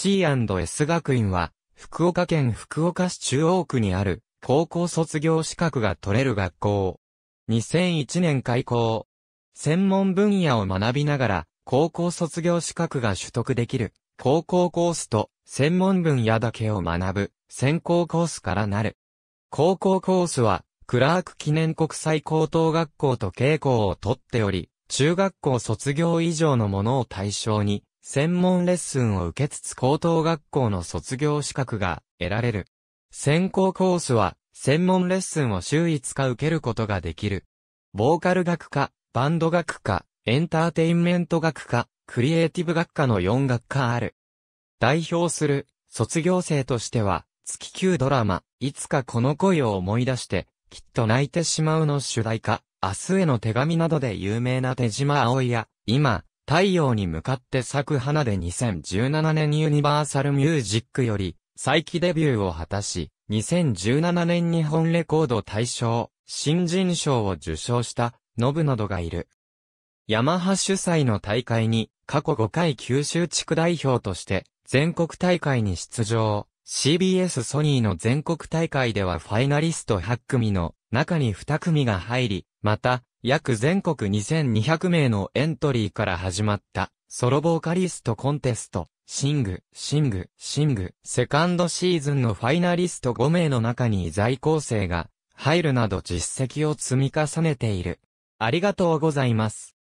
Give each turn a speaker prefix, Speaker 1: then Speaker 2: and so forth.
Speaker 1: C&S 学院は、福岡県福岡市中央区にある、高校卒業資格が取れる学校。2001年開校。専門分野を学びながら、高校卒業資格が取得できる、高校コースと、専門分野だけを学ぶ、専攻コースからなる。高校コースは、クラーク記念国際高等学校と傾向をとっており、中学校卒業以上のものを対象に、専門レッスンを受けつつ高等学校の卒業資格が得られる。専攻コースは、専門レッスンを週5日受けることができる。ボーカル学科、バンド学科、エンターテインメント学科、クリエイティブ学科の4学科ある。代表する、卒業生としては、月9ドラマ、いつかこの恋を思い出して、きっと泣いてしまうの主題歌、明日への手紙などで有名な手島葵や、今、太陽に向かって咲く花で2017年ユニバーサルミュージックより、再起デビューを果たし、2017年日本レコード大賞、新人賞を受賞した、ノブなどがいる。ヤマハ主催の大会に、過去5回九州地区代表として、全国大会に出場。CBS ソニーの全国大会ではファイナリスト8組の中に2組が入り、また、約全国2200名のエントリーから始まった、ソロボーカリストコンテスト、シング、シング、シング、セカンドシーズンのファイナリスト5名の中に在校生が入るなど実績を積み重ねている。ありがとうございます。